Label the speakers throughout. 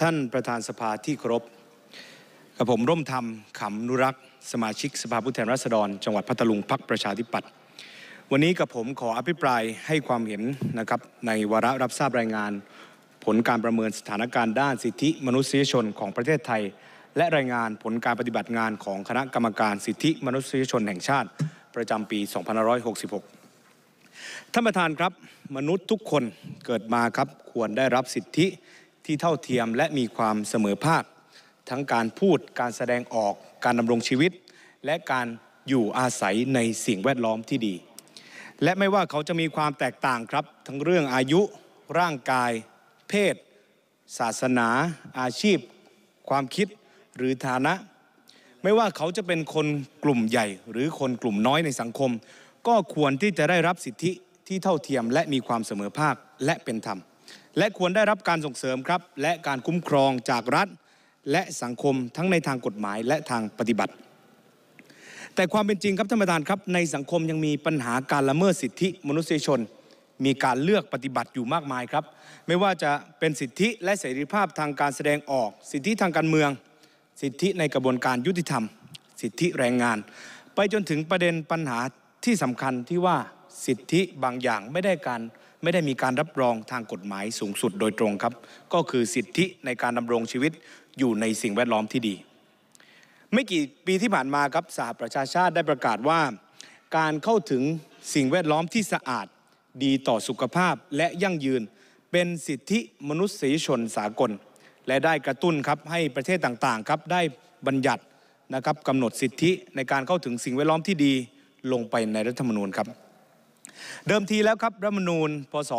Speaker 1: ท่านประธานสภาที่ครบกับผมร่มธรรมขำนุรักษ์สมาชิก สภาผู้แทนราษฎร จังหวัดพัทลุงพักประชาธิปัตย์วันนี้กับผมขออภิปรายให้ความเห็นนะครับในวาระรับทราบรายงาน ผลการประเมินสถานการณ์ด้านสิทธิ มนุษยชนของประเทศไทย และรายงานผลการปฏิบัติงานของคณะกรรมการสิทธิมนุษยชนแห่งชาติประจำปี 2566 ท่านประธานครับมนุษย์ทุกคนเกิดมาครับควรได้รับสิทธิที่เท่าเทียมและมีความเสมอภาค ทั้งการพูดการแสดงออกการดำรงชีวิต และการอยู่อาศัยในสิ่งแวดล้อมที่ดี และไม่ว่าเขาจะมีความแตกต่างครับทั้งเรื่องอายุ ร่างกาย เพศ ศาสนา อาชีพ ความคิดหรือฐานะ ไม่ว่าเขาจะเป็นคนกลุ่มใหญ่ หรือคนกลุ่มน้อยในสังคม ก็ควรที่จะได้รับสิทธิที่เท่าเทียมและมีความเสมอภาคและเป็นธรรมและควรได้รับการส่งเสริมครับ และการคุ้มครองจากรัฐ และสังคมทั้งในทางกฎหมายและทางปฏิบัติ แต่ความเป็นจริงครับท่านประธานครับ ในสังคมยังมีปัญหาการละเมิดสิทธิมนุษยชน มีการเลือกปฏิบัติอยู่มากมายครับ ไม่ว่าจะเป็นสิทธิและเสรีภาพทางการแสดงออก สิทธิทางการเมือง สิทธิในกระบวนการยุติธรรม สิทธิแรงงาน ไปจนถึงประเด็นปัญหาที่สำคัญที่ว่าสิทธิบางอย่างไม่ได้การไม่ได้มีการรับรองทางกฎหมายสูงสุดโดยตรงครับ ก็คือสิทธิในการดำรงชีวิตอยู่ในสิ่งแวดล้อมที่ดี ไม่กี่ปีที่ผ่านมาครับสหประชาชาติได้ประกาศว่า การเข้าถึงสิ่งแวดล้อมที่สะอาดดีต่อสุขภาพและยั่งยืนเป็นสิทธิมนุษยชนสากล และได้กระตุ้นครับให้ประเทศต่างๆครับได้บัญญัตินะครับกำหนดสิทธิในการเข้าถึงสิ่งแวดล้อมที่ดีลงไปในรัฐธรรมนูญครับเดิมทีแล้วครับรัฐมนูญ พศ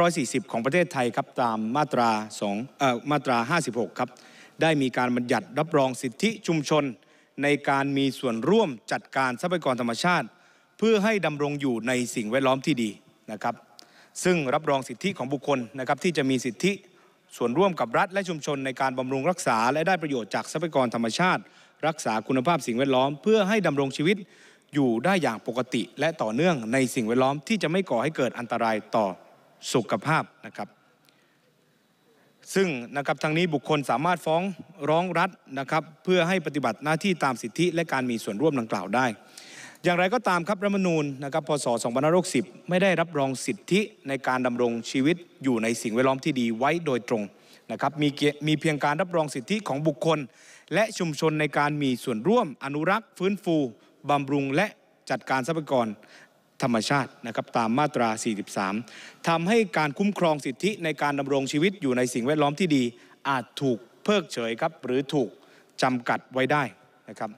Speaker 1: 2540 ของประเทศไทยครับตามมาตรา2เอ่อมาตรา56ครับได้มีการบัญญัติรับรองสิทธิชุมชนในการมีส่วนร่วมจัดการทรัพยากรธรรมชาติ เพื่อให้ดำรงอยู่ในสิ่งแวดล้อมที่ดีนะครับซึ่งรับรองสิทธิของบุคคลนะครับที่จะมีสิทธิส่วนร่วมกับรัฐและชุมชน ในการบำรุงรักษาและได้ประโยชน์จากทรัพยากรธรรมชาติ รักษาคุณภาพสิ่งแวดล้อม เพื่อให้ดำรงชีวิตอยู่ได้อย่างปกติและต่อเนื่องในสิ่งแวดล้อมที่จะไม่ก่อให้เกิดอันตรายต่อสุขภาพ นะครับ ซึ่งนะครับทางนี้บุคคลสามารถฟ้องร้องรัฐนะครับเพื่อให้ปฏิบัติหน้าที่ตามสิทธิและการมีส่วนร่วมดังกล่าวได้ อย่างไรก็ตามครับรัฐมนูญนะครับพศ2560ไม่ได้รับรองสิทธิในการดำรงชีวิตอยู่ในสิ่งแวดล้อมที่ดีไว้โดยตรงนะครับมีมีเพียงการรับรองสิทธิของบุคคล และชุมชนในการมีส่วนร่วมอนุรักษ์ ฟื้นฟูบำรุงและจัดการทรัพยากรธรรมชาตินะครับตามมาตรา 43 ทำให้การคุ้มครองสิทธิในการดำรงชีวิตอยู่ในสิ่งแวดล้อมที่ดี อาจถูกเพิกเฉยครับ หรือถูกจำกัดไว้ได้นะครับ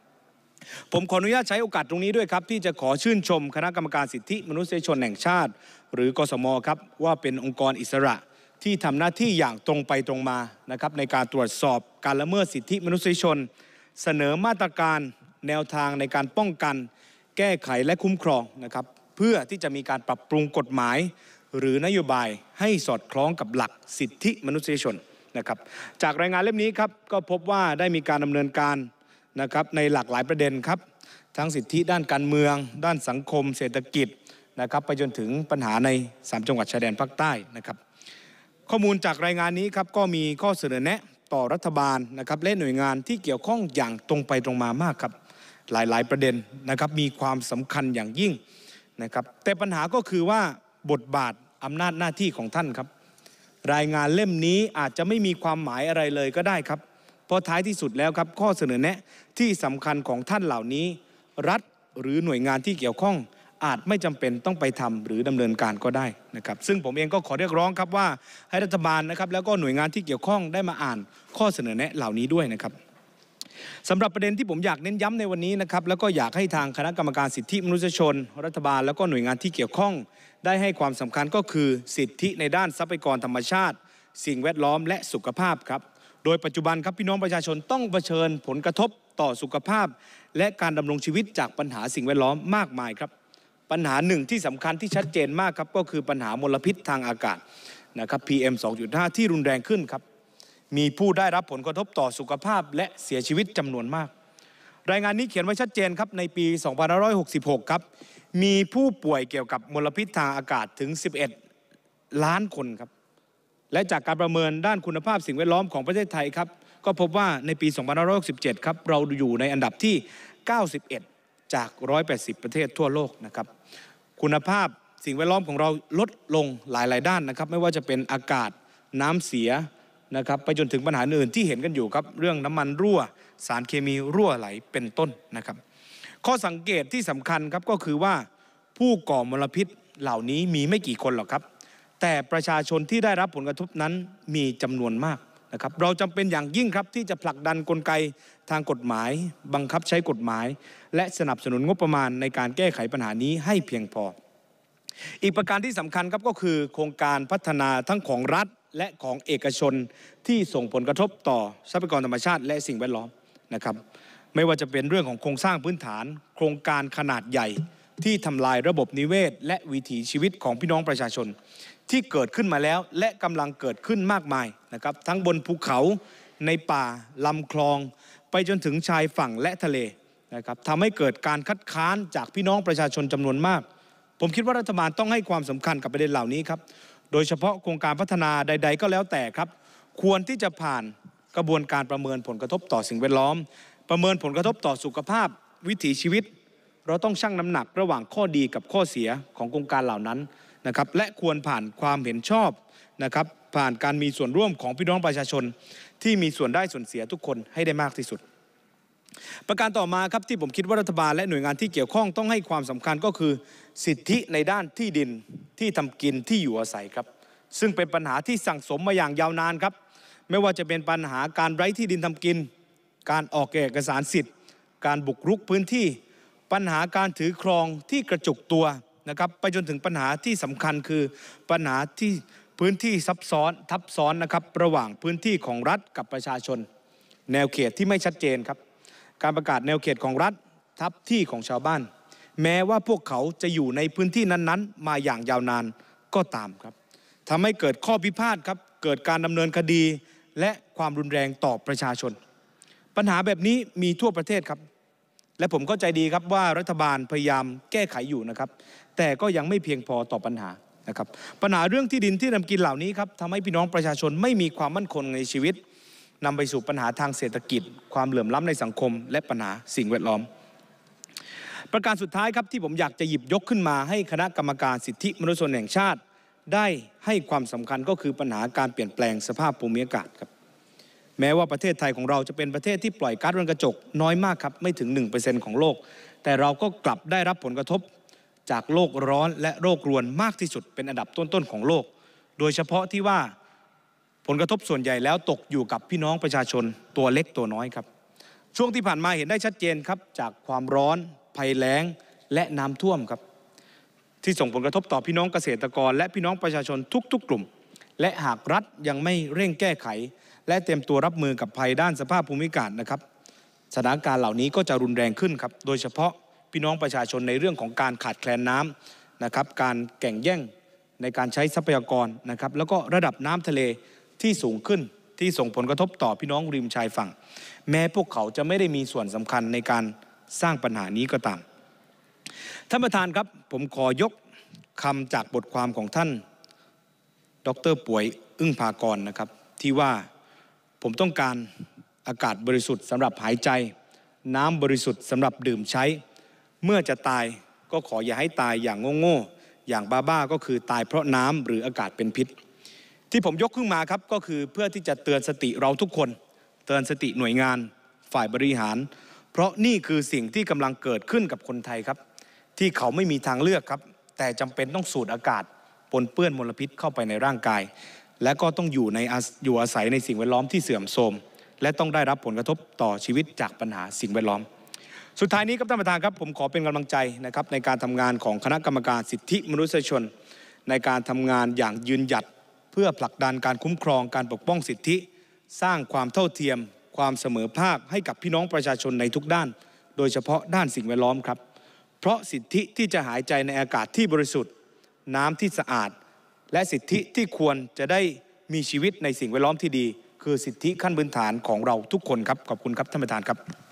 Speaker 1: ผมขออนุญาตใช้โอกาสตรงนี้ด้วยครับ ที่จะขอชื่นชมคณะกรรมการสิทธิ มนุษยชนแห่งชาติ หรือกสมครับ ว่าเป็นองค์กรอิสระที่ทำหน้าที่อย่างตรงไปตรงมานะครับในการตรวจสอบการละเมิดสิทธิมนุษยชนเสนอมาตรการแนวทางในการป้องกัน แก้ไขและคุ้มครองนะครับเพื่อที่จะมีการปรับปรุงกฎหมาย หรือนโยบายให้สอดคล้องกับหลักสิทธิมนุษยชนนะครับจากรายงานเล่มนี้ครับ ก็พบว่าได้มีการดำเนินการนะครับในหลากหลายประเด็นครับ ทั้งสิทธิด้านการเมือง ด้านสังคมเศรษฐกิจนะครับไปจนถึงปัญหาใน3จังหวัดชายแดนภาคใต้นะครับข้อมูลจากรายงานนี้ครับก็มีข้อเสนอแนะต่อรัฐบาลนะครับและหน่วยงานที่เกี่ยวข้องอย่างตรงไปตรงมามากครับหลาย ๆ ประเด็นนะครับมีความสำคัญอย่างยิ่งนะครับแต่ปัญหาก็คือว่าบทบาทอำนาจหน้าที่ของท่านครับ รายงานเล่มนี้อาจจะไม่มีความหมายอะไรเลยก็ได้ครับ เพราะท้ายที่สุดแล้วครับข้อเสนอแนะที่สำคัญของท่านเหล่านี้ รัฐหรือหน่วยงานที่เกี่ยวข้อง อาจไม่จำเป็นต้องไปทำหรือดำเนินการก็ได้นะครับ ซึ่งผมเองก็ขอเรียกร้องครับว่าให้รัฐบาลนะครับ แล้วก็หน่วยงานที่เกี่ยวข้องได้มาอ่าน ข้อเสนอแนะเหล่านี้ด้วยนะครับสำหรับประเด็นที่ผมอยากเน้นย้ำในวันนี้นะครับ แล้วก็อยากให้ทางคณะกรรมการสิทธิมนุษยชน รัฐบาล แล้วก็หน่วยงานที่เกี่ยวข้อง ได้ให้ความสำคัญก็คือสิทธิในด้านทรัพยากรธรรมชาติ สิ่งแวดล้อมและสุขภาพครับ โดยปัจจุบันครับพี่น้องประชาชนต้องเผชิญผลกระทบต่อสุขภาพ และการดำรงชีวิตจากปัญหาสิ่งแวดล้อมมากมายครับปัญหาหนึ่งที่สำคัญที่ชัดเจนมากครับก็คือปัญหามลพิษทางอากาศนะครับ PM 2.5 ที่รุนแรงขึ้นครับมีผู้ได้รับผลกระทบต่อสุขภาพและเสียชีวิตจำนวนมาก รายงานนี้เขียนไว้ชัดเจนครับ ในปี 2566 ครับ มีผู้ป่วยเกี่ยวกับมลพิษทางอากาศถึง 11 ล้านคนครับ และจากการประเมินด้านคุณภาพสิ่งแวดล้อมของประเทศไทยครับ ก็พบว่าในปี 2567 ครับ เราอยู่ในอันดับที่ 91 จาก 180 ประเทศทั่วโลกนะครับ คุณภาพสิ่งแวดล้อมของเราลดลงหลาย ๆ ด้านนะครับ ไม่ว่าจะเป็นอากาศน้ำเสียนะครับไปจนถึงปัญหาอื่นที่เห็นกันอยู่ครับเรื่องน้ำมันรั่ว สารเคมีรั่วไหลเป็นต้นนะครับ ข้อสังเกตที่สำคัญครับก็คือว่าผู้ก่อมลพิษเหล่านี้มีไม่กี่คนหรอกครับ แต่ประชาชนที่ได้รับผลกระทบนั้นมีจำนวนมากนะครับเราจำเป็นอย่างยิ่งครับที่จะผลักดันกลไกทางกฎหมาย บังคับใช้กฎหมาย และสนับสนุนงบประมาณในการแก้ไขปัญหานี้ให้เพียงพอ อีกประการที่สำคัญครับก็คือ โครงการพัฒนาทั้งของรัฐและของเอกชนที่ส่งผลกระทบต่อทรัพยากรธรรมชาติ และสิ่งแวดล้อมนะครับ ไม่ว่าจะเป็นเรื่องของโครงสร้างพื้นฐาน โครงการขนาดใหญ่ ที่ทำลายระบบนิเวศ และวิถีชีวิตของพี่น้องประชาชน ที่เกิดขึ้นมาแล้ว และกำลังเกิดขึ้นมากมายนะครับ ทั้งบนภูเขาในป่าลำคลอง ไปจนถึงชายฝั่งและทะเลนะครับทำให้เกิดการคัดค้านจากพี่น้องประชาชนจำนวนมาก ผมคิดว่ารัฐบาลต้องให้ความสำคัญกับประเด็นเหล่านี้ครับโดยเฉพาะโครงการพัฒนาใด ๆ ก็แล้วแต่ครับควรที่จะผ่านกระบวนการประเมินผลกระทบต่อสิ่งแวดล้อม ประเมินผลกระทบต่อสุขภาพ วิถีชีวิต เราต้องชั่งน้ำหนักระหว่างข้อดีกับข้อเสียของโครงการเหล่านั้นนะครับและควรผ่านความเห็นชอบนะครับผ่านการมีส่วนร่วมของพี่น้องประชาชนที่มีส่วนได้ส่วนเสียทุกคนให้ได้มากที่สุดประการต่อมาครับที่ผมคิดว่ารัฐบาล และหน่วยงานที่เกี่ยวข้อง ต้องให้ความสำคัญก็คือ สิทธิในด้านที่ดินที่ทำกินที่อยู่อาศัยครับ ซึ่งเป็นปัญหาที่สั่งสมมาอย่างยาวนานครับไม่ว่าจะเป็นปัญหาการไร้ที่ดินทำกิน การออกเอกสารสิทธิ์การบุกรุกพื้นที่ ปัญหาการถือครองที่กระจุกตัวนะครับไปจนถึงปัญหาที่สำคัญคือปัญหาที่พื้นที่ซับซ้อนทับซ้อนนะครับระหว่างพื้นที่ของรัฐกับประชาชน แนวเขตที่ไม่ชัดเจนครับการประกาศแนวเขตของรัฐทับที่ของชาวบ้าน แม้ว่าพวกเขาจะอยู่ในพื้นที่นั้นๆ มาอย่างยาวนานก็ตามครับทำให้เกิดข้อพิพาทครับ เกิดการดำเนินคดี และความรุนแรงต่อประชาชน ปัญหาแบบนี้มีทั่วประเทศครับ และผมก็ใจดีครับว่ารัฐบาลพยายามแก้ไขอยู่นะครับ แต่ก็ยังไม่เพียงพอต่อปัญหานะครับปัญหาเรื่องที่ดินที่นำกินเหล่านี้ครับทำให้พี่น้องประชาชน ไม่มีความมั่นคงในชีวิตนำไปสู่ปัญหาทางเศรษฐกิจ ความเหลื่อมล้ำในสังคม และปัญหาสิ่งแวดล้อม ประการสุดท้ายครับ ที่ผมอยากจะหยิบยกขึ้นมาให้คณะกรรมการสิทธิมนุษยชนแห่งชาติ ได้ให้ความสำคัญก็คือปัญหาการเปลี่ยนแปลงสภาพภูมิอากาศครับ แม้ว่าประเทศไทยของเราจะเป็นประเทศที่ปล่อยก๊าซเรือนกระจกน้อยมากครับไม่ถึง1%ของโลก แต่เราก็กลับได้รับผลกระทบจากโลกร้อนและโรครวนมากที่สุดเป็นอันดับต้นๆของโลก โดยเฉพาะที่ว่าผลกระทบส่วนใหญ่แล้วตกอยู่กับพี่น้องประชาชนตัวเล็กตัวน้อยครับ ช่วงที่ผ่านมาเห็นได้ชัดเจนครับจากความร้อน ภัยแล้งและน้ำท่วมครับ ที่ส่งผลกระทบต่อพี่น้องเกษตรกร และพี่น้องประชาชนทุกๆกลุ่ม และหากรัฐยังไม่เร่งแก้ไข และเตรียมตัวรับมือกับภัยด้านสภาพภูมิอากาศนะครับสถานการณ์เหล่านี้ก็จะรุนแรงขึ้นครับโดยเฉพาะพี่น้องประชาชนในเรื่องของการขาดแคลนน้ำนะครับการแก่งแย่งในการใช้ทรัพยากรนะครับแล้วก็ระดับน้ำทะเลที่สูงขึ้นที่ส่งผลกระทบต่อพี่น้องริมชายฝั่ง แม้พวกเขาจะไม่ได้มีส่วนสำคัญในการสร้างปัญหานี้ก็ตามท่านประธานครับผมขอยกคำจากบทความของท่าน ดรป่วยอึ้งพากรนะครับ ที่ว่าผมต้องการอากาศบริสุทธิ์สำหรับหายใจ น้ำบริสุทธิ์สำหรับดื่มใช้ เมื่อจะตายก็ขออย่าให้ตายอย่างโง่ๆอย่างบ้าๆก็คือตายเพราะน้ำหรืออากาศเป็นพิษที่ผมยกขึ้นมาครับก็คือเพื่อที่จะเตือนสติเราทุกคน เตือนสติหน่วยงานฝ่ายบริหาร เพราะนี่คือสิ่งที่กำลังเกิดขึ้นกับคนไทยครับ ที่เขาไม่มีทางเลือกครับ แต่จำเป็นต้องสูดอากาศปนเปื้อนมลพิษเข้าไปในร่างกาย และก็ต้องอยู่ในอยู่อาศัยในสิ่งแวดล้อมที่เสื่อมโทรมและต้องได้รับผลกระทบต่อชีวิตจากปัญหาสิ่งแวดล้อม สุดท้ายนี้ครับท่านประธานครับผมขอเป็นกำลังใจนะครับในการทำงานของคณะกรรมการสิทธิมนุษยชน ในการทำงานอย่างยืนหยัดพื่อผลักดันการคุ้มครองการปกป้องสิทธิสร้างความเท่าเทียมความเสมอภาค ให้กับพี่น้องประชาชนในทุกด้าน โดยเฉพาะด้านสิ่งแวดล้อมครับ เพราะสิทธิที่จะหายใจในอากาศที่บริสุทธิ์น้ำที่สะอาด และสิทธิที่ควรจะได้มีชีวิตในสิ่งแวดล้อมที่ดีคือสิทธิขั้นพื้นฐานของเราทุกคนครับขอบคุณครับท่านประธานครับ